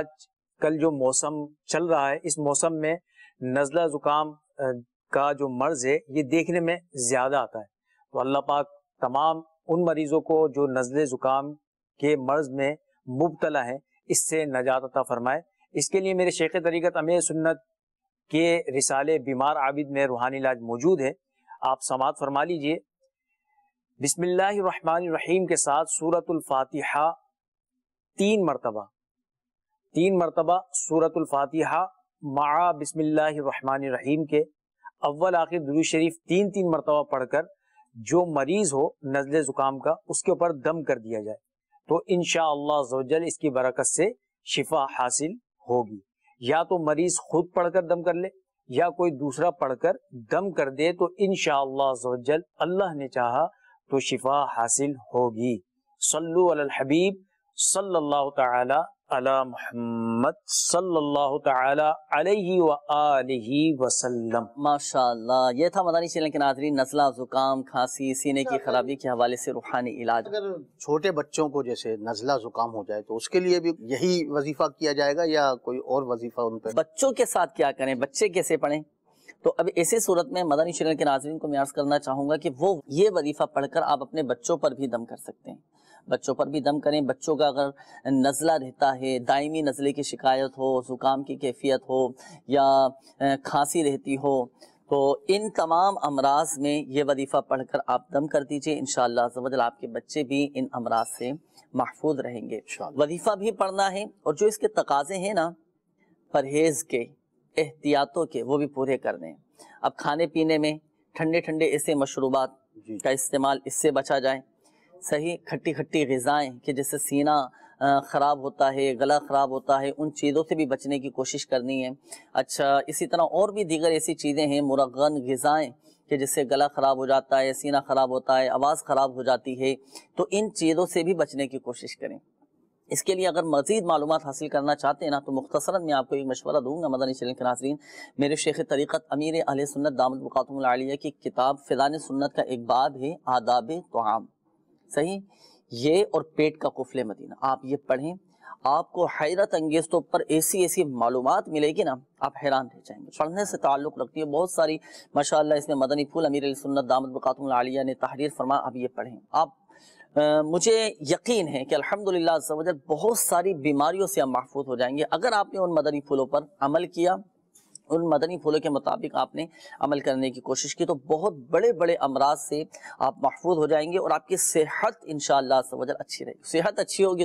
आज कल जो मौसम चल रहा है इस मौसम में नज़ला ज़ुकाम का जो मर्ज़ है ये देखने में ज़्यादा आता है तो अल्लाह पाक तमाम उन मरीज़ों को जो नज़ल ज़ुकाम के मर्ज़ में मुबतला है इससे नजात अता फरमाए इसके लिए मेरे शेख तरीक़त अमीर सुन्नत के रिसाले बीमार आबिद में रूहानी इलाज मौजूद है आप समात फरमा लीजिए बिसमीम के साथ सूरतुल्फातिहा तीन मरतबा तीन मरतबा सूरतफ़ातिहा मा रहीम के अव्वल आखिर दुरू शरीफ तीन तीन मरतबा पढ़कर जो मरीज हो नजल ज़ुकाम का उसके ऊपर दम कर दिया जाए तो इन शजल इसकी बरकत से शिफा हासिल होगी या तो मरीज खुद पढ़कर दम कर ले या कोई दूसरा पढ़कर दम कर दे तो इन शजल अल्लाह ने चाहा तो शिफा हासिल होगी सल्लु अल हबीब सल्लल्लाहु अला मोहम्मद ये था मदानी चैनल के नाजरी नजला जुकाम खांसी सीने की खराबी के हवाले से रूहानी इलाज अगर छोटे बच्चों को जैसे नजला जुकाम हो जाए तो उसके लिए भी यही वजीफा किया जाएगा या कोई और वजीफा उन पर बच्चों के साथ क्या करें बच्चे कैसे पढ़े तो अब ऐसे सूरत में मदानी चैनल के नाजरन को मैं अर्ज करना चाहूंगा कि वो ये वजीफा पढ़कर आप अपने बच्चों पर भी दम कर सकते हैं बच्चों पर भी दम करें बच्चों का अगर नज़ला रहता है दायमी नज़ले की शिकायत हो ज़ुकाम की कैफियत हो या खांसी रहती हो तो इन तमाम अमराज में ये वजीफ़ा पढ़कर आप दम कर दीजिए इन शजल आपके बच्चे भी इन अमराज से महफूज रहेंगे वजीफ़ा भी पढ़ना है और जो इसके तकाजे हैं ना परहेज़ के एहतियातों के वो भी पूरे करने अब खाने पीने में ठंडे ठंडे ऐसे मशरूबात का इस्तेमाल इससे बचा जाए सही खट्टी खट्टी गज़ाएँ कि जैसे सीना ख़राब होता है गला ख़राब होता है उन चीज़ों से भी बचने की कोशिश करनी है अच्छा इसी तरह और भी दीगर ऐसी चीज़ें हैं मुरगन गज़ाएँ कि जिससे गला ख़राब हो जाता है सीना ख़राब होता है आवाज़ ख़राब हो जाती है तो इन चीज़ों से भी बचने की कोशिश करें इसके लिए अगर मजीद मालूम हासिल करना चाहते हैं ना तो मुख्तसरा मैं आपको एक मशवरा दूंगा मदनी चैनल के नाजरीन मेरे शेख तरीक़त अमीर अल सुन्नत दामद बकातमिया की किताब फ़िलान सुन्नत का एक बाब है आदाब तो सही ये और पेट का कुफले मदीना आप ये पढ़ें आपको हैरत अंगेज तो पर ऐसी ऐसी मालूम मिलेगी ना आप हैरान रह जाएंगे पढ़ने से ताल्लुक़ रखती है बहुत सारी माशा इसमें मदनी फूल अमीर सुन्नत दामद बकातमिया ने तहरीर फरमा अब ये पढ़ें आप आ, मुझे यकीन है कि अलहमदिल्ला बहुत सारी बीमारियों से हम महफूज हो जाएंगे अगर आपने उन मदनी फूलों पर अमल किया उन मदनी फूलों के मुताबिक आपने अमल करने की कोशिश की तो बहुत बड़े बड़े अमराज से आप महफूज हो जाएंगे और आपकी सेहत इन शह अच्छी रहेगी सेहत अच्छी होगी